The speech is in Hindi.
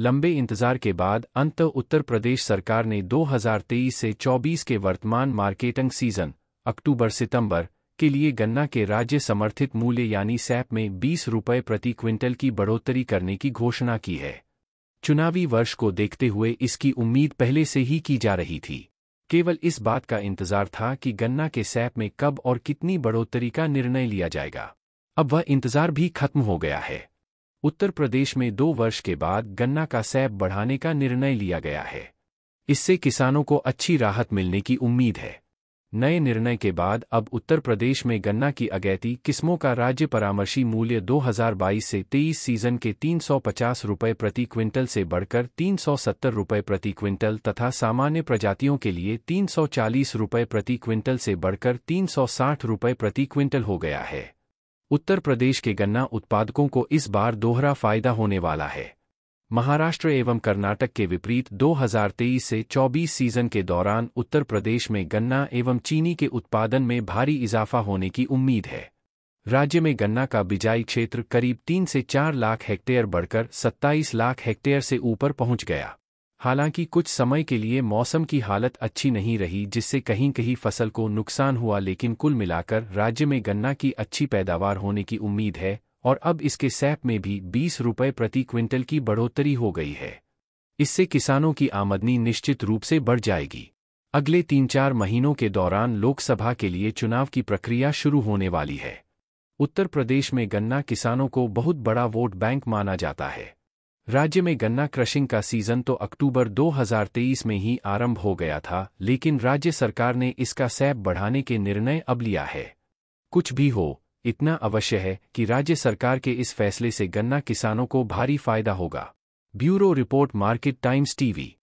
लंबे इंतजार के बाद अंत उत्तर प्रदेश सरकार ने 2023 से 24 के वर्तमान मार्केटिंग सीजन अक्टूबर सितंबर के लिए गन्ना के राज्य समर्थित मूल्य यानी सैप में बीस रुपये प्रति क्विंटल की बढ़ोतरी करने की घोषणा की है चुनावी वर्ष को देखते हुए इसकी उम्मीद पहले से ही की जा रही थी केवल इस बात का इंतजार था कि गन्ना के सैप में कब और कितनी बढ़ोतरी का निर्णय लिया जाएगा अब वह इंतजार भी खत्म हो गया है उत्तर प्रदेश में दो वर्ष के बाद गन्ना का सैब बढ़ाने का निर्णय लिया गया है इससे किसानों को अच्छी राहत मिलने की उम्मीद है नए निर्णय के बाद अब उत्तर प्रदेश में गन्ना की अगैती किस्मों का राज्य परामर्शी मूल्य 2022 से 23 सीजन के तीन रुपये प्रति क्विंटल से बढ़कर तीन रुपये प्रति क्विंटल तथा सामान्य प्रजातियों के लिए तीन रुपये प्रति क्विंटल से बढ़कर तीन रुपये प्रति क्विंटल हो गया है उत्तर प्रदेश के गन्ना उत्पादकों को इस बार दोहरा फायदा होने वाला है महाराष्ट्र एवं कर्नाटक के विपरीत 2023 से 24 सीजन के दौरान उत्तर प्रदेश में गन्ना एवं चीनी के उत्पादन में भारी इजाफा होने की उम्मीद है राज्य में गन्ना का बिजाई क्षेत्र करीब तीन से चार लाख हेक्टेयर बढ़कर 27 लाख हेक्टेयर से ऊपर पहुंच गया हालांकि कुछ समय के लिए मौसम की हालत अच्छी नहीं रही जिससे कहीं कहीं फसल को नुकसान हुआ लेकिन कुल मिलाकर राज्य में गन्ना की अच्छी पैदावार होने की उम्मीद है और अब इसके सैप में भी बीस रुपये प्रति क्विंटल की बढ़ोतरी हो गई है इससे किसानों की आमदनी निश्चित रूप से बढ़ जाएगी अगले तीन चार महीनों के दौरान लोकसभा के लिए चुनाव की प्रक्रिया शुरू होने वाली है उत्तर प्रदेश में गन्ना किसानों को बहुत बड़ा वोट बैंक माना जाता है राज्य में गन्ना क्रशिंग का सीजन तो अक्टूबर 2023 में ही आरंभ हो गया था लेकिन राज्य सरकार ने इसका सैप बढ़ाने के निर्णय अब लिया है कुछ भी हो इतना अवश्य है कि राज्य सरकार के इस फैसले से गन्ना किसानों को भारी फायदा होगा bureau report Market Times TV